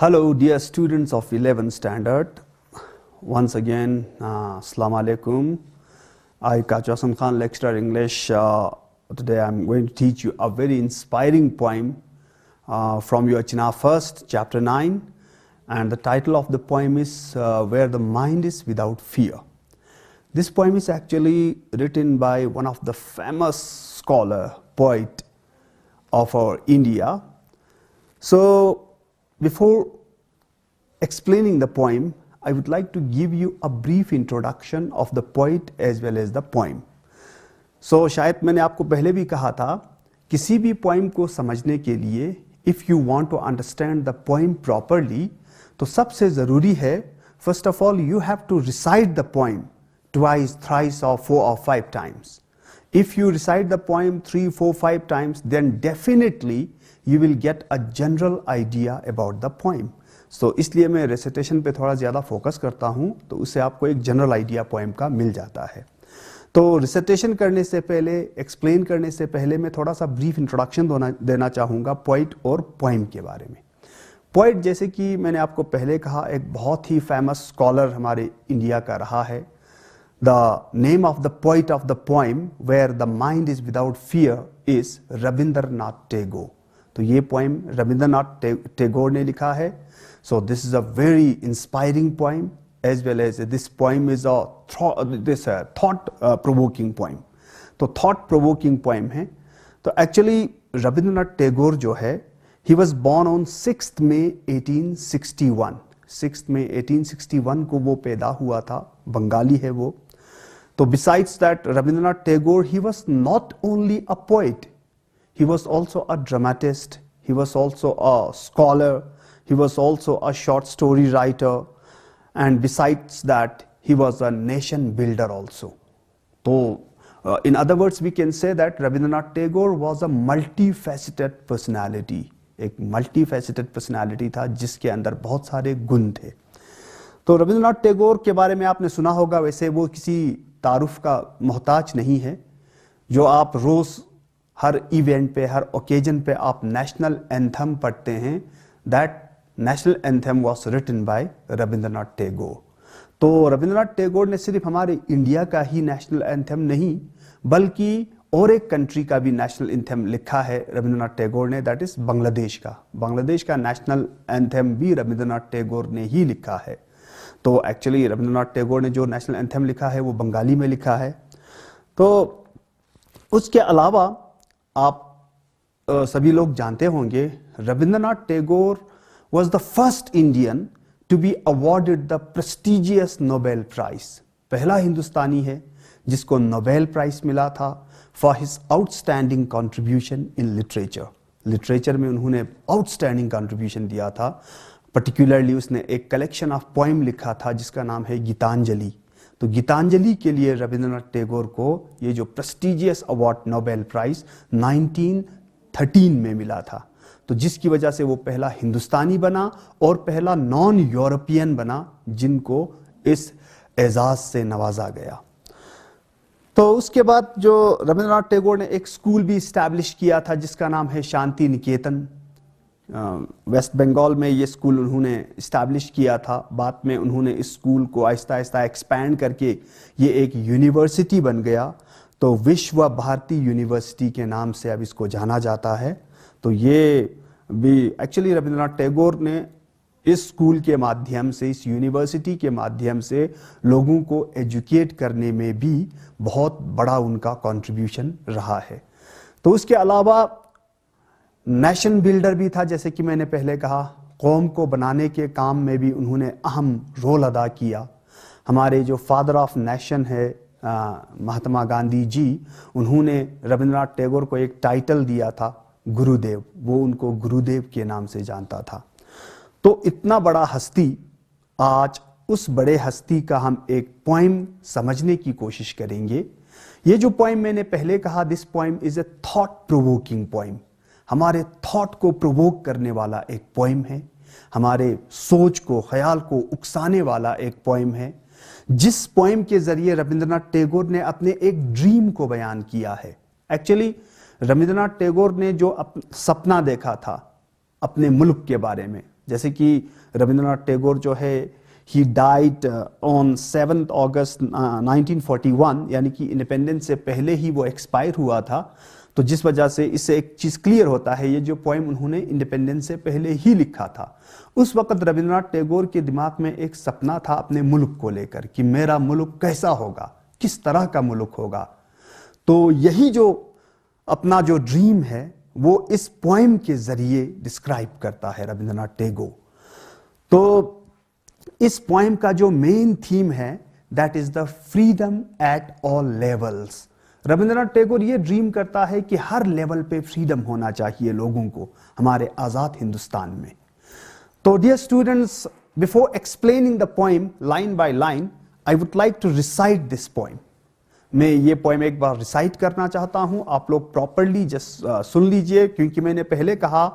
Hello dear students of 11th standard. Once again, uh, Assalamu alaikum. I Kachasan Khan, lecturer English. Uh, today I'm going to teach you a very inspiring poem uh, from Yochina First, chapter 9. And the title of the poem is uh, Where the Mind is Without Fear. This poem is actually written by one of the famous scholar, poet of our India. So before explaining the poem, I would like to give you a brief introduction of the poet as well as the poem. So शायद मैंने आपको पहले भी कहा था किसी भी poem को समझने के लिए if you want to understand the poem properly तो सबसे ज़रूरी है first of all you have to twice, thrice or four or five times. If you recite the poem three, four, five times, then definitely you will get a general idea about the poem so इसलिए मैं recitation पे थोड़ा ज़्यादा focus करता हूँ तो उससे आपको एक जनरल आइडिया पोइम का मिल जाता है तो रिसर्टेशन करने से पहले एक्सप्लेन करने से पहले मैं थोड़ा सा ब्रीफ इंट्रोडक्शन देना चाहूँगा पोइट और पोइम के बारे में पोइट जैसे कि मैंने आपको पहले कहा एक बहुत ही फेमस स्कॉलर हमारे इंडिया का रहा है the name of the poet of the poem where the mind is without fear is Rabindranath Tagore तो ये पोइम रविंद्रनाथ टेगोर ने लिखा है so this is a very inspiring poem as well as this poem is a this thought provoking poem तो thought provoking poem है तो actually Rabindranath Tagore जो है he was born on six May 1861 six में 1861 को वो पैदा हुआ था बंगाली है वो तो besides that Rabindranath Tagore he was not only a poet He was also a dramatist, he was also a scholar, he was also a short story writer, and besides that, he was a nation builder also. So, uh, in other words, we can say that Rabindranath Tagore was a multifaceted personality. एक multifaceted personality था जिसके अंदर बहुत सारे गुण थे तो रविंद्रनाथ टैगोर के बारे में आपने सुना होगा वैसे वो किसी तारुफ का मोहताज नहीं है जो आप रोज़ हर इवेंट पे हर ओकेजन पे आप नेशनल एंथम पढ़ते हैं that national anthem was written by Rabindranath Tagore तो रविंद्रनाथ टैगोर ने सिर्फ हमारे इंडिया का ही नेशनल एंथम नहीं बल्कि और एक कंट्री का भी नेशनल एंथम लिखा है रविंद्रनाथ टैगोर ने दैट इज बांग्लादेश का बांग्लादेश का नेशनल एंथम भी रविंद्रनाथ टैगोर ने ही लिखा है तो एक्चुअली रविंद्रनाथ टैगोर ने जो नेशनल एंथम लिखा है वो बंगाली में लिखा है तो उसके अलावा आप सभी लोग जानते होंगे Rabindranath Tagore was the first Indian to be awarded the prestigious Nobel prize पहला हिंदुस्तानी है जिसको नोबेल प्राइज मिला था for his outstanding contribution in literature literature में उन्होंने आउटस्टैंडिंग कॉन्ट्रीब्यूशन दिया था पर्टिकुलरली उसने एक कलेक्शन ऑफ पोइम लिखा था जिसका नाम है गीतांजलि तो गीतांजलि के लिए रविंद्रनाथ टैगोर को ये जो प्रस्टिजियस अवार्ड नोबेल प्राइज़ 1913 में मिला था तो जिसकी वजह से वो पहला हिंदुस्तानी बना और पहला नॉन यूरोपियन बना जिनको इस एजाज़ से नवाजा गया तो उसके बाद जो रविंद्रनाथ टैगोर ने एक स्कूल भी इस्टेब्लिश किया था जिसका नाम है शांति निकेतन वेस्ट बंगाल में ये स्कूल उन्होंने इस्टेब्लिश किया था बाद में उन्होंने इस स्कूल को आहिस्ता आहिस्ता एक्सपैंड करके ये एक यूनिवर्सिटी बन गया तो विश्व भारती यूनिवर्सिटी के नाम से अब इसको जाना जाता है तो ये भी एक्चुअली रविंद्रनाथ टैगोर ने इस स्कूल के माध्यम से इस यूनिवर्सिटी के माध्यम से लोगों को एजुकेट करने में भी बहुत बड़ा उनका कंट्रीब्यूशन रहा है तो उसके अलावा नेशन बिल्डर भी था जैसे कि मैंने पहले कहा कौम को बनाने के काम में भी उन्होंने अहम रोल अदा किया हमारे जो फादर ऑफ नेशन है महात्मा गांधी जी उन्होंने रविंद्रनाथ टैगोर को एक टाइटल दिया था गुरुदेव वो उनको गुरुदेव के नाम से जानता था तो इतना बड़ा हस्ती आज उस बड़े हस्ती का हम एक पोइम समझने की कोशिश करेंगे ये जो पोइम मैंने पहले कहा this poem is a thought provoking point हमारे थॉट को प्रवोक करने वाला एक पोइम है हमारे सोच को ख्याल को उकसाने वाला एक पोइम है जिस पोइम के जरिए रविंद्रनाथ टैगोर ने अपने एक ड्रीम को बयान किया है एक्चुअली रविंद्रनाथ टैगोर ने जो सपना देखा था अपने मुल्क के बारे में जैसे कि रविंद्रनाथ टैगोर जो है he died on seven August 1941 यानी कि इंडिपेंडेंस से पहले ही वो एक्सपायर हुआ था तो जिस वजह से इससे एक चीज़ क्लियर होता है ये जो पोइम उन्होंने इंडिपेंडेंस से पहले ही लिखा था उस वक़्त रविंद्रनाथ टैगोर के दिमाग में एक सपना था अपने मुल्क को लेकर कि मेरा मुल्क कैसा होगा किस तरह का मुल्क होगा तो यही जो अपना जो ड्रीम है वो इस पोइम के ज़रिए डिस्क्राइब करता है रविंद्रनाथ टैगोर तो इस पोइम का जो मेन थीम है that is the freedom at all levels Rabindranath Tagore ये ड्रीम करता है कि हर लेवल पे फ्रीडम होना चाहिए लोगों को हमारे आज़ाद हिंदुस्तान में तो dear students before explaining the poem line by line I would like to recite this poem मैं ये पोइम एक बार रिसाइट करना चाहता हूं आप लोग प्रॉपरली जस्ट uh, सुन लीजिए क्योंकि मैंने पहले कहा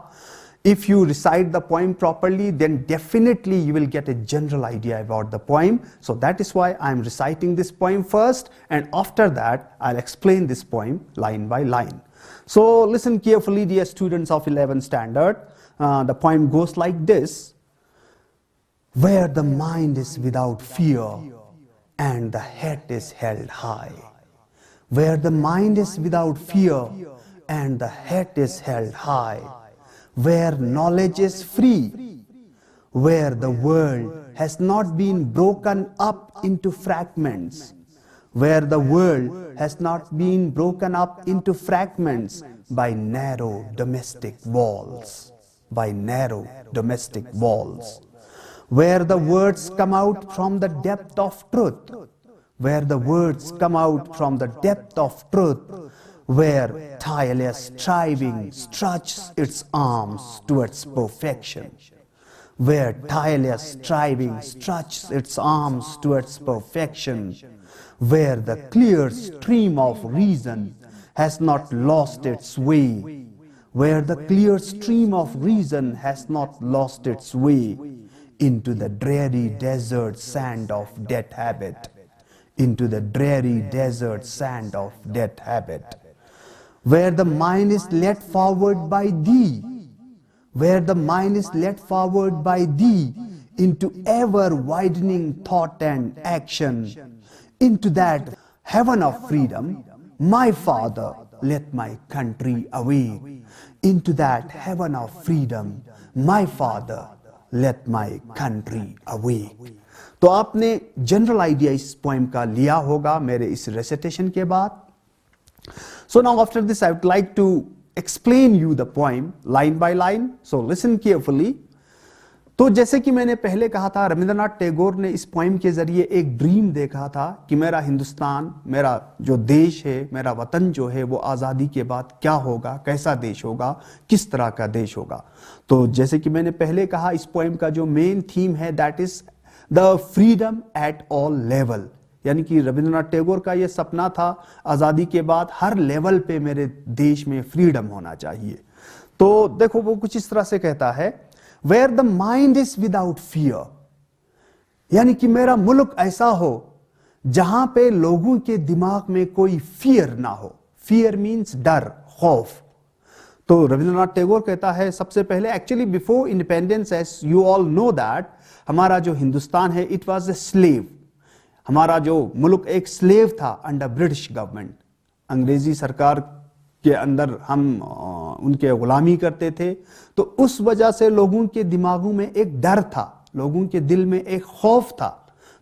If you recite the poem properly, then definitely you will get a general idea about the poem. So that is why I'm reciting this poem first and after that I'll explain this poem line by line. So listen carefully dear students of 11th standard. Uh, the poem goes like this. Where the mind is without fear and the head is held high. Where the mind is without fear and the head is held high where knowledge is free, where the world has not been broken up into fragments, where the world has not been broken up into fragments by narrow domestic walls, by narrow domestic walls, where the words come out from the depth of truth, where the words come out from the depth of truth, where tireless striving stretches its arms towards perfection, where tireless striving stretches its arms towards perfection, where the clear stream of reason has not lost its way, where the clear stream of reason has not lost its way into the dreary desert sand of death habit, into the dreary desert sand of death habit where the mind is led forward by thee, where the mind is led forward by thee into ever widening thought and action, into that heaven of freedom, my Father, let my country awake. Into that heaven of freedom, my Father, let my country awake. तो आपने general idea इस poem का लिया होगा मेरे इस recitation के बाद So now after this, I would like to explain you the poem line by line. So listen carefully. तो जैसे कि मैंने पहले कहा था रविंद्रनाथ टैगोर ने इस पॉइंट के जरिए एक ड्रीम देखा था कि मेरा हिंदुस्तान मेरा जो देश है मेरा वतन जो है वो आज़ादी के बाद क्या होगा कैसा देश होगा किस तरह का देश होगा तो जैसे कि मैंने पहले कहा इस पॉइंट का जो मेन थीम है that is the freedom at all level यानी कि रविंद्रनाथ टैगोर का यह सपना था आज़ादी के बाद हर लेवल पे मेरे देश में फ्रीडम होना चाहिए तो देखो वो कुछ इस तरह से कहता है where the mind is without fear यानी कि मेरा मुल्क ऐसा हो जहां पे लोगों के दिमाग में कोई फियर ना हो फियर मींस डर खौफ तो रविंद्रनाथ टैगोर कहता है सबसे पहले actually before independence as you all know that हमारा जो हिंदुस्तान है इट वॉज ए स्लेव हमारा जो मुल्क एक स्लेव था अंडर ब्रिटिश गवर्नमेंट अंग्रेज़ी सरकार के अंदर हम उनके ग़ुलामी करते थे तो उस वजह से लोगों के दिमागों में एक डर था लोगों के दिल में एक खौफ था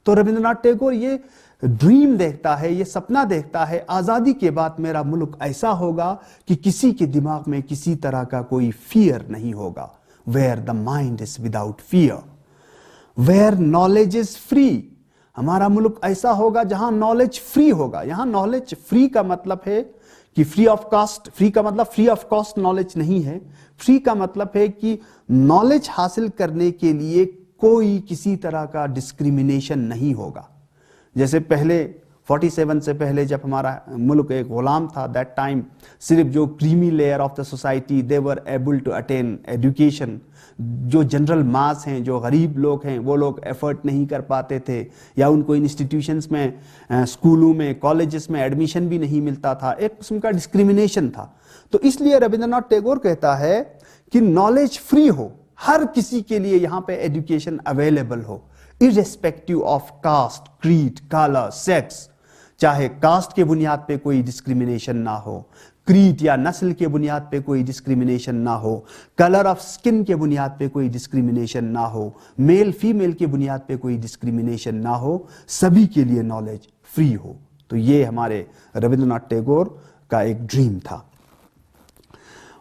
तो रविंद्रनाथ टैगोर ये ड्रीम देखता है ये सपना देखता है आज़ादी के बाद मेरा मुल्क ऐसा होगा कि किसी के दिमाग में किसी तरह का कोई फियर नहीं होगा where the mind is without fear where knowledge is free हमारा मुल्क ऐसा होगा जहां नॉलेज फ्री होगा यहां नॉलेज फ्री का मतलब है कि फ्री ऑफ कास्ट फ्री का मतलब फ्री ऑफ कॉस्ट नॉलेज नहीं है फ्री का मतलब है कि नॉलेज हासिल करने के लिए कोई किसी तरह का डिस्क्रिमिनेशन नहीं होगा जैसे पहले 47 से पहले जब हमारा मुल्क एक गुलाम था दैट टाइम सिर्फ जो creamy layer of the society they were able to attain education जो जनरल मास हैं जो गरीब लोग हैं वो लोग एफर्ट नहीं कर पाते थे या उनको इंस्टीट्यूशंस में स्कूलों में कॉलेजेस में एडमिशन भी नहीं मिलता था एक किस्म का डिस्क्रिमिनेशन था तो इसलिए रविंद्रनाथ टैगोर कहता है कि नॉलेज फ्री हो हर किसी के लिए यहाँ पे एजुकेशन अवेलेबल हो इरेस्पेक्टिव ऑफ कास्ट क्रीड काला सेक्स चाहे कास्ट के बुनियाद पे कोई डिस्क्रिमिनेशन ना हो क्रीट या नस्ल के बुनियाद पे कोई डिस्क्रिमिनेशन ना हो कलर ऑफ स्किन के बुनियाद पे कोई डिस्क्रिमिनेशन ना हो मेल फीमेल के बुनियाद पे कोई डिस्क्रिमिनेशन ना हो सभी के लिए नॉलेज फ्री हो तो ये हमारे रविंद्रनाथ टैगोर का एक ड्रीम था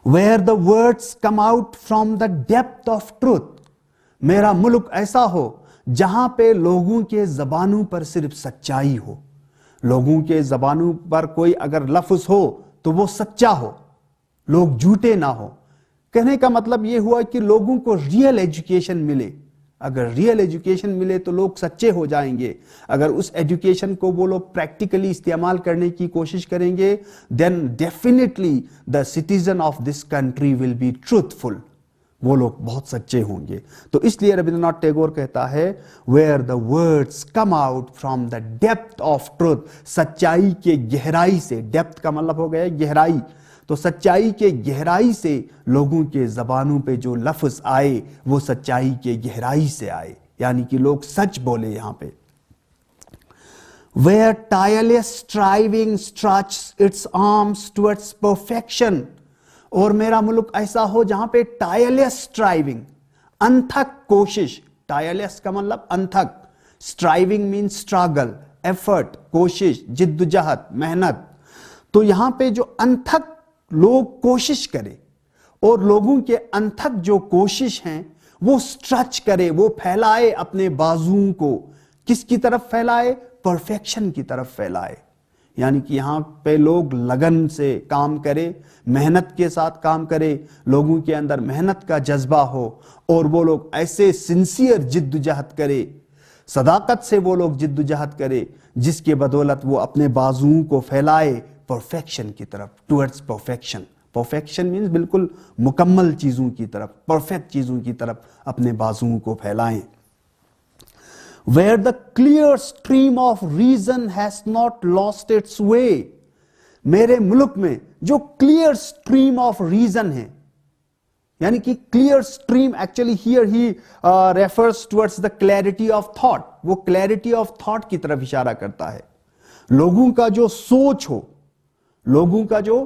where the words come out from the depth of truth मेरा मुल्क ऐसा हो जहां पे लोगों के जबानों पर सिर्फ सच्चाई हो लोगों के जबानों पर कोई अगर लफ्ज हो तो वो सच्चा हो लोग झूठे ना हो कहने का मतलब ये हुआ कि लोगों को रियल एजुकेशन मिले अगर रियल एजुकेशन मिले तो लोग सच्चे हो जाएंगे अगर उस एजुकेशन को वो लोग प्रैक्टिकली इस्तेमाल करने की कोशिश करेंगे then definitely the citizen of this country will be truthful वो लोग बहुत सच्चे होंगे तो इसलिए रविंद्रनाथ टैगोर कहता है where the words come out from the depth of truth सच्चाई के गहराई से डेप्थ का मतलब हो गया गहराई तो सच्चाई के गहराई से लोगों के जबानों पे जो लफ्ज आए वो सच्चाई के गहराई से आए यानी कि लोग सच बोले यहां पे where tireless striving stretch its arms towards perfection और मेरा मुल्क ऐसा हो जहां पे टायरलेस स्ट्राइविंग अनथक कोशिश टायरलेस का मतलब अनथक स्ट्राइविंग मीन स्ट्रगल एफर्ट कोशिश जिद्दोजहद मेहनत तो यहां पे जो अनथक लोग कोशिश करें और लोगों के अनथक जो कोशिश हैं वो स्ट्रच करे वो फैलाए अपने बाजुओं को किसकी तरफ फैलाए परफेक्शन की तरफ फैलाए यानी कि यहाँ पे लोग लगन से काम करें मेहनत के साथ काम करें लोगों के अंदर मेहनत का जज्बा हो और वो लोग ऐसे सिंसियर जिद्दोजहद करें सदाकत से वो लोग जिद्दोजहद करें जिसके बदौलत वो अपने बाजुओं को फैलाए परफेक्शन की तरफ टूअर्ड्स परफेक्शन परफेक्शन मीन्स बिल्कुल मुकम्मल चीज़ों की तरफ परफेक्ट चीज़ों की तरफ अपने बाजुओं को फैलाएं where the clear stream of reason has not lost its way मेरे मुल्क में जो क्लियर स्ट्रीम ऑफ रीजन है यानी कि clear stream actually here he refers towards the clarity of thought वो क्लैरिटी ऑफ थॉट की तरफ इशारा करता है लोगों का जो सोच हो लोगों का जो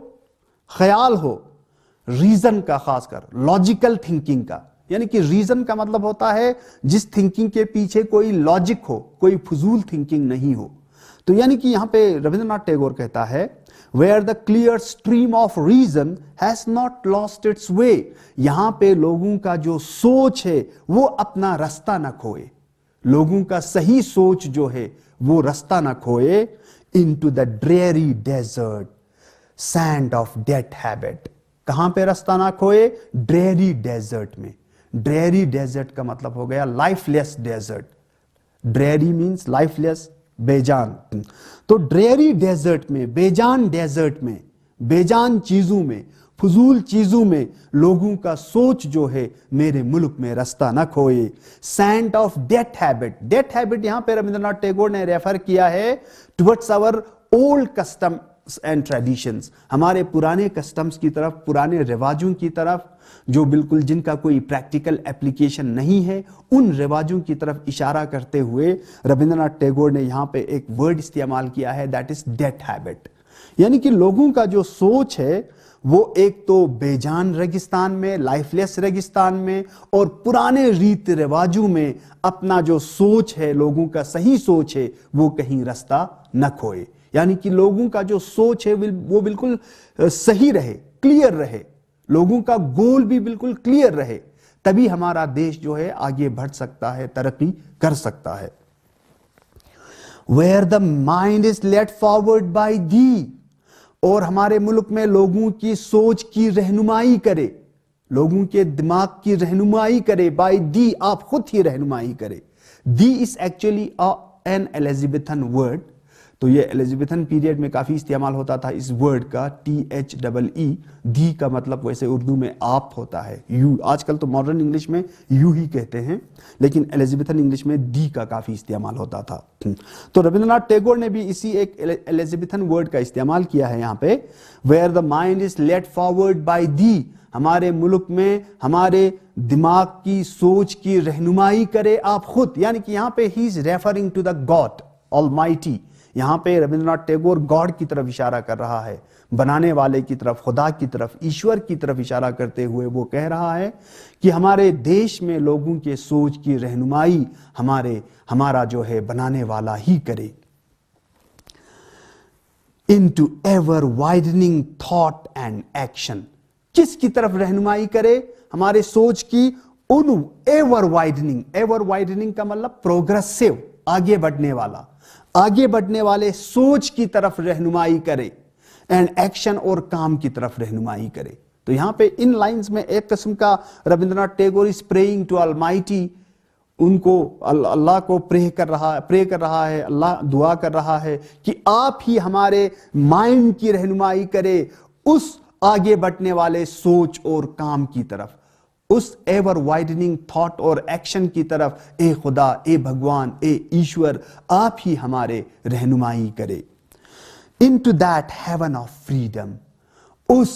ख्याल हो रीजन का खासकर लॉजिकल थिंकिंग का यानी कि रीजन का मतलब होता है जिस थिंकिंग के पीछे कोई लॉजिक हो कोई फजूल थिंकिंग नहीं हो तो यानी कि यहां पे रविंद्रनाथ टैगोर कहता है where the clear stream of reason has not lost its way यहां पे लोगों का जो सोच है वो अपना रास्ता ना खोए लोगों का सही सोच जो है वो रास्ता ना खोए into the dreary desert sand of dead habit कहां पे रास्ता ना खोए ड्रेरी डेजर्ट में ड्रेरी डेजर्ट का मतलब हो गया lifeless desert dreary means lifeless बेजान तो ड्रेरी डेजर्ट में बेजान डेजर्ट में बेजान चीज़ों में फजूल चीज़ों में लोगों का सोच जो है मेरे मुल्क में रास्ता न खोए sand of death habit death habit यहां पर रविंद्रनाथ टैगोर ने रेफर किया है towards our old custom and traditions हमारे पुराने कस्टम्स की तरफ पुराने रिवाजों की तरफ जो बिल्कुल जिनका कोई प्रैक्टिकल एप्लीकेशन नहीं है उन रिवाजों की तरफ इशारा करते हुए रविंद्रनाथ टैगोर ने यहाँ पे एक वर्ड इस्तेमाल किया है दैट इज डेट हैबिट यानी कि लोगों का जो सोच है वो एक तो बेजान रेगिस्तान में लाइफलेस रेगिस्तान में और पुराने रीत रिवाजों में अपना जो सोच है लोगों का सही सोच है वो कहीं रास्ता न खोए यानी कि लोगों का जो सोच है वो बिल्कुल सही रहे क्लियर रहे लोगों का गोल भी बिल्कुल क्लियर रहे तभी हमारा देश जो है आगे बढ़ सकता है तरक्की कर सकता है where the mind is led forward by thee और हमारे मुल्क में लोगों की सोच की रहनुमाई करे लोगों के दिमाग की रहनुमाई करे बाई दी आप खुद ही रहनुमाई करे thee is actually an Elizabethan word तो ये एलिजिबेथन पीरियड में काफ़ी इस्तेमाल होता था इस वर्ड का T H double E thee का मतलब वैसे उर्दू में आप होता है यू आजकल तो मॉडर्न इंग्लिश में यू ही कहते हैं लेकिन एलिजिबेथन इंग्लिश में दी का काफ़ी इस्तेमाल होता था हम्म। तो रविंद्रनाथ टेगोर ने भी इसी एक एलिजिबेथन वर्ड का इस्तेमाल किया है यहाँ पे where the mind is led forward by thee हमारे मुल्क में हमारे दिमाग की सोच की रहनुमाई करे आप खुद यानी कि यहाँ पे he is referring to the God Almighty यहाँ पे रविंद्रनाथ टैगोर गॉड की तरफ इशारा कर रहा है बनाने वाले की तरफ खुदा की तरफ ईश्वर की तरफ इशारा करते हुए वो कह रहा है कि हमारे देश में लोगों के सोच की रहनुमाई हमारे हमारा जो है बनाने वाला ही करे into ever widening thought and action किसकी तरफ रहनुमाई करे हमारे सोच की उन एवर वाइडनिंग एवर वाइडनिंग का मतलब प्रोग्रेसिव आगे बढ़ने वाला आगे बढ़ने वाले सोच की तरफ रहनुमाई करे एंड एक्शन और काम की तरफ रहनुमाई करे तो यहां पे इन लाइंस में एक किस्म का Rabindranath Tagore is praying to अल उनको अल्लाह को प्रे कर रहा है प्रे कर रहा है अल्लाह दुआ कर रहा है कि आप ही हमारे माइंड की रहनुमाई करे उस आगे बढ़ने वाले सोच और काम की तरफ उस एवर वाइडनिंग थॉट और एक्शन की तरफ ए खुदा ए भगवान ए ईश्वर आप ही हमारे रहनुमाई करे into that heaven of freedom उस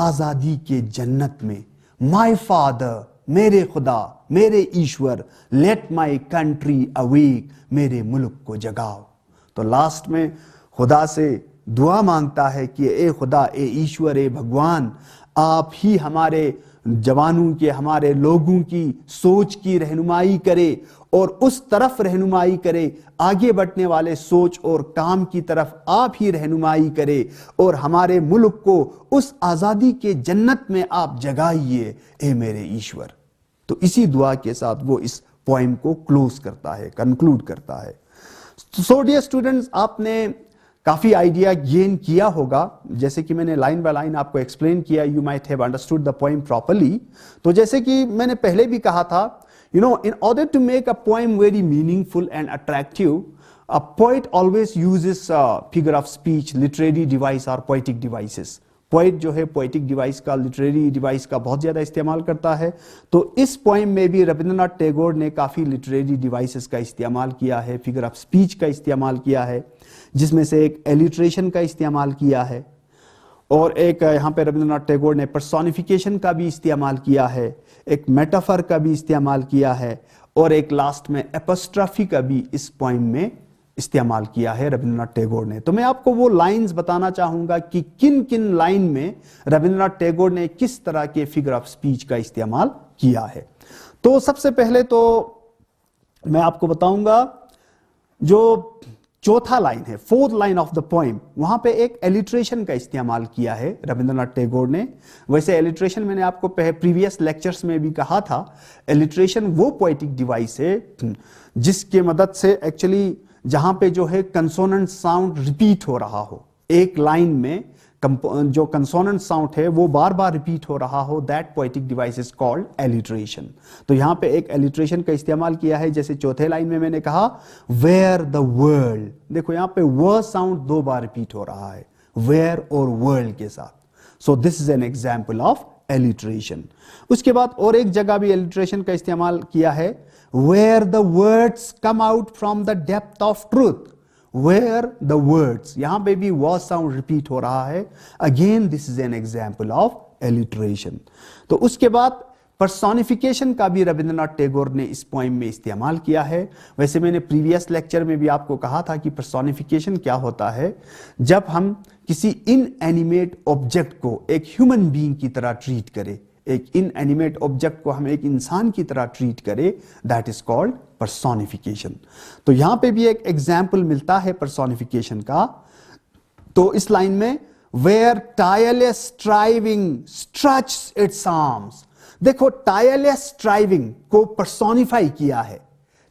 आज़ादी के जन्नत में माई फादर मेरे खुदा मेरे ईश्वर लेट माई कंट्री अवेक मेरे मुल्क को जगाओ तो लास्ट में खुदा से दुआ मांगता है कि ए खुदा ए ईश्वर ए भगवान आप ही हमारे जवानों के हमारे लोगों की सोच की रहनुमाई करे और उस तरफ रहनुमाई करे आगे बढ़ने वाले सोच और काम की तरफ आप ही रहनुमाई करे और हमारे मुल्क को उस आज़ादी के जन्नत में आप जगाइए ए मेरे ईश्वर तो इसी दुआ के साथ वो इस पॉइंट को क्लोज करता है कंक्लूड करता है सो डियर स्टूडेंट्स आपने काफ़ी आइडिया गेन किया होगा जैसे कि मैंने लाइन बाय लाइन आपको एक्सप्लेन किया you might have understood the poem properly तो जैसे कि मैंने पहले भी कहा था you know in order to make a poem very meaningful and attractive a poet always uses figure of speech literary device और पोइटिक डिवाइसेस पोइट जो है पोइटिक डिवाइस का लिटरेरी डिवाइस का बहुत ज़्यादा इस्तेमाल करता है तो इस पोइम में भी रविंद्रनाथ टैगोर ने काफ़ी लिटरेरी डिवाइसेस का इस्तेमाल किया है फिगर ऑफ स्पीच का इस्तेमाल किया है जिसमें से एक एलिट्रेशन का इस्तेमाल किया है और एक यहाँ पे रविंद्रनाथ टैगोर ने पर्सोनिफिकेशन का भी इस्तेमाल किया है एक मेटाफर का भी इस्तेमाल किया है और एक लास्ट में एपस्ट्राफी का भी इस पॉइंट में इस्तेमाल किया है रविंद्रनाथ टैगोर ने तो मैं आपको वो लाइंस बताना चाहूंगा कि किन किन लाइन में रविंद्रनाथ टैगोर ने किस तरह के फिगर ऑफ स्पीच का इस्तेमाल किया है तो सबसे पहले तो मैं आपको बताऊंगा जो चौथा लाइन है fourth line of the poem वहां पे एक एलिट्रेशन का इस्तेमाल किया है रविंद्रनाथ टैगोर ने वैसे एलिट्रेशन मैंने आपको प्रीवियस लेक्चर्स में भी कहा था एलिट्रेशन वो पोइटिक डिवाइस है जिसके मदद से एक्चुअली जहां पे जो है कंसोनेंट साउंड रिपीट हो रहा हो एक लाइन में जो कंसोनेंट साउंड है वो बार बार रिपीट हो रहा हो that poetic device is called alliteration तो यहां पे एक एलिट्रेशन का इस्तेमाल किया है जैसे चौथे लाइन में मैंने कहा वेयर द वर्ल्ड देखो यहां पे व साउंड दो बार रिपीट हो रहा है वेयर और वर्ल्ड के साथ so this is an example of alliteration उसके बाद और एक जगह भी एलिट्रेशन का इस्तेमाल किया है where the words come out from the depth of truth where the words यहां पे भी वॉ साउंड रिपीट हो रहा है again this is an example of alliteration तो उसके बाद पर्सोनिफिकेशन का भी रविंद्रनाथ टैगोर ने इस पॉइंट में इस्तेमाल किया है वैसे मैंने प्रीवियस लेक्चर में भी आपको कहा था कि पर्सोनिफिकेशन क्या होता है जब हम किसी इन एनिमेट ऑब्जेक्ट को एक ह्यूमन बीइंग की तरह ट्रीट करें एक इन एनिमेट ऑब्जेक्ट को हम एक इंसान की तरह ट्रीट करें दैट इज कॉल्ड पर्सोनिफिकेशन तो यहां पे भी एक एग्जाम्पल मिलता है पर्सोनिफिकेशन का तो इस लाइन में where tireless striving stretch its arms देखो टायरलेस स्ट्राइविंग को परसोनिफाई किया है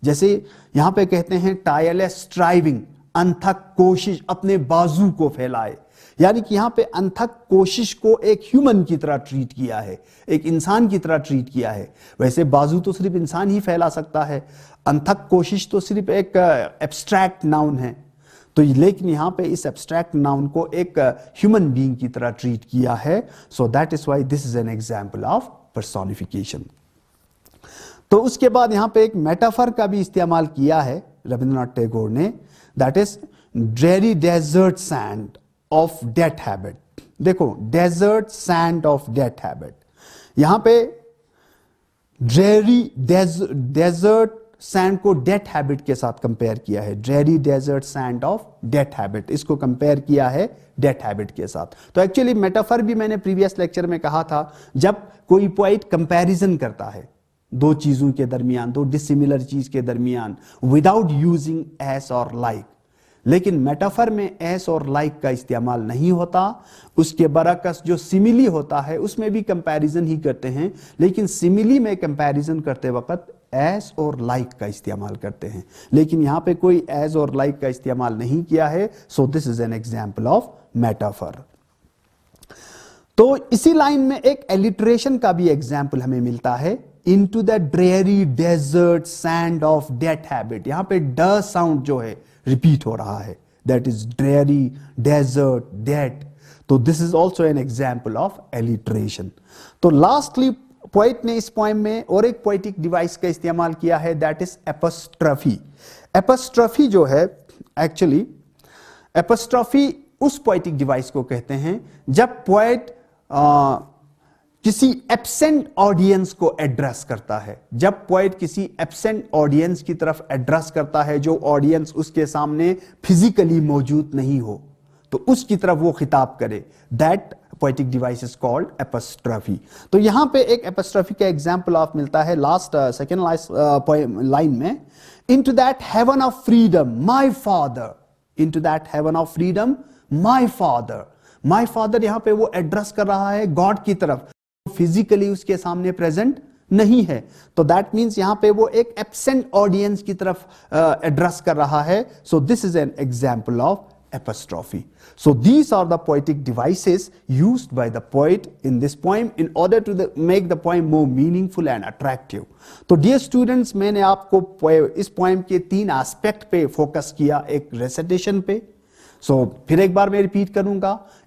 जैसे यहां पे कहते हैं टायरलेस स्ट्राइविंग अनथक कोशिश अपने बाजू को फैलाए यानी कि यहां पे अनथक कोशिश को एक ह्यूमन की तरह ट्रीट किया है एक इंसान की तरह ट्रीट किया है वैसे बाजू तो सिर्फ इंसान ही फैला सकता है अनथक कोशिश तो सिर्फ एक एब्स्ट्रैक्ट uh, नाउन है तो लेकिन यहां पे इस एब्स्ट्रैक्ट नाउन को एक ह्यूमन uh, बीइंग की तरह ट्रीट किया है so that is why this is an example of personification तो उसके बाद यहां पे एक मेटाफर का भी इस्तेमाल किया है रविंद्रनाथ टैगोर ने that is dreary desert sand of dead habit देखो desert sand of dead habit यहां पे ड्रेरी डेजर्ट सैंड को डेट हैबिट के साथ कंपेयर किया है dreary desert sand of dead habit इसको कंपेयर किया है डेट हैबिट के साथ तो एक्चुअली मेटाफर भी मैंने प्रीवियस लेक्चर में कहा था जब कोई पॉइंट कंपेरिजन करता है दो चीजों के दरमियान दो डिसिमिलर चीज के दरमियान विदाउट यूजिंग एस और लाइक लेकिन मेटाफर में एस और लाइक का इस्तेमाल नहीं होता उसके बरकस जो सिमिली होता है उसमें भी कंपैरिजन ही करते हैं लेकिन सिमिली में कंपैरिजन करते वक्त एज और लाइक का इस्तेमाल करते हैं लेकिन यहां पे कोई एज और लाइक का इस्तेमाल नहीं किया है so this is an example of metaphor तो इसी लाइन में एक एलिट्रेशन का भी एग्जाम्पल हमें मिलता है into the dreary desert sand of dead habit यहां पे ड साउंड जो है रिपीट हो रहा है that is dreary desert dead तो this is also an example of alliteration तो लास्टली पोइट ने इस पॉइंट में और एक पोइटिक डिवाइस का इस्तेमाल किया है दैट इज एपस्ट्रफी एपस्ट्रफी जो है एक्चुअली एपस्ट्रफी उस पोइटिक डिवाइस को कहते हैं जब पोइट किसी एबसेंट ऑडियंस को एड्रेस करता है जब पोइट किसी एबसेंट ऑडियंस की तरफ एड्रेस करता है जो ऑडियंस उसके सामने फिजिकली मौजूद नहीं हो तो उसकी तरफ वो खिताब करे that poetic device is called apostrophe तो यहां पे एक एपस्ट्रफी का एग्जाम्पल ऑफ मिलता है लास्ट सेकेंड लाइन में into that heaven of freedom my father into that heaven of freedom my father my father यहां पे वो एड्रेस कर रहा है गॉड की तरफ फिजिकली उसके सामने प्रेजेंट नहीं है तो दैट मीन्स यहां पे वो एक एबसेंट ऑडियंस की तरफ एड्रेस uh, कर रहा है so this is an example of apostrophe. So these are the poetic devices used by the poet in this poem in order to make the poem more meaningful and attractive. So dear students, I have focused on this poem's three aspects, one recitation. Pe. So I will repeat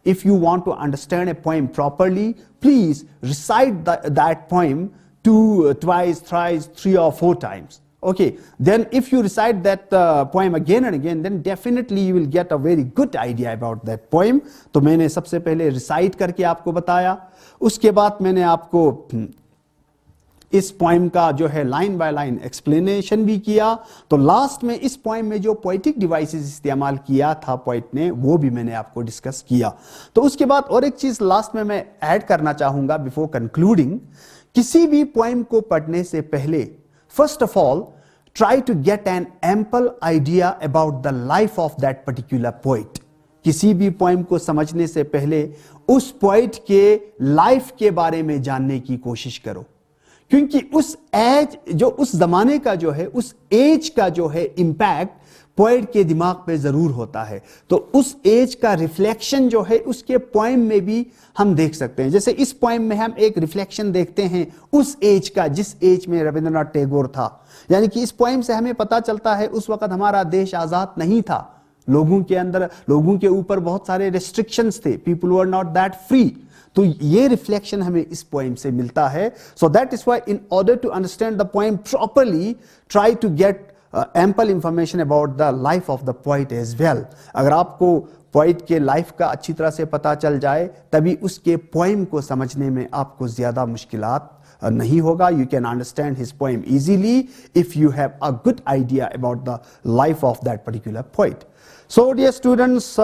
If you want to understand a poem properly, please recite that poem two, twice, thrice, three or four times. okay, then if you recite that uh, poem again and again, then definitely you will get a very good idea about that poem. तो मैंने सबसे पहले recite करके आपको बताया उसके बाद मैंने आपको हम्म, इस पोइम का जो है लाइन बाय लाइन एक्सप्लेनेशन भी किया तो लास्ट में इस पोइम में जो पोइटिक डिवाइसेस इस्तेमाल किया था पोइट ने वो भी मैंने आपको डिस्कस किया तो उसके बाद और एक चीज लास्ट में मैं ऐड करना चाहूंगा बिफोर कंक्लूडिंग किसी भी पोइम को पढ़ने से पहले first of all try to get an ample idea about the life of that particular poet किसी भी पोइम को समझने से पहले उस पोइट के लाइफ के बारे में जानने की कोशिश करो क्योंकि उस एज जो उस जमाने का जो है उस एज का जो है इंपैक्ट पोइट के दिमाग पे जरूर होता है तो उस एज का रिफ्लेक्शन जो है उसके पोइम में भी हम देख सकते हैं जैसे इस पोइम में हम एक रिफ्लेक्शन देखते हैं उस एज का जिस एज में रविंद्रनाथ टैगोर था यानी कि इस पोइम से हमें पता चलता है उस वक्त हमारा देश आज़ाद नहीं था लोगों के अंदर लोगों के ऊपर बहुत सारे रेस्ट्रिक्शन थे people were not that free तो ये रिफ्लेक्शन हमें इस पोइम से मिलता है so that is why in order to understand the poem properly try to get ample information about the life of the poet as well अगर आपको poet के लाइफ का अच्छी तरह से पता चल जाए तभी उसके पोइम को समझने में आपको ज़्यादा मुश्किल uh, नहीं होगा you can understand his poem easily if you have a good idea about the life of that particular poet so dear students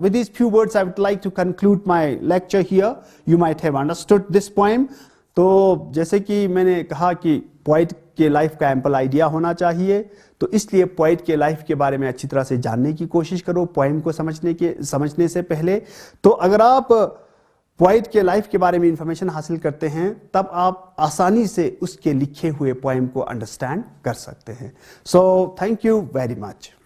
with this few words I would like to conclude my lecture here you might have understood this poem तो जैसे कि मैंने कहा कि poet के life का ample idea होना चाहिए तो इसलिए पोइट के लाइफ के बारे में अच्छी तरह से जानने की कोशिश करो पोइम को समझने के समझने से पहले तो अगर आप पोइट के लाइफ के बारे में इंफॉर्मेशन हासिल करते हैं तब आप आसानी से उसके लिखे हुए पोइम को अंडरस्टैंड कर सकते हैं so thank you very much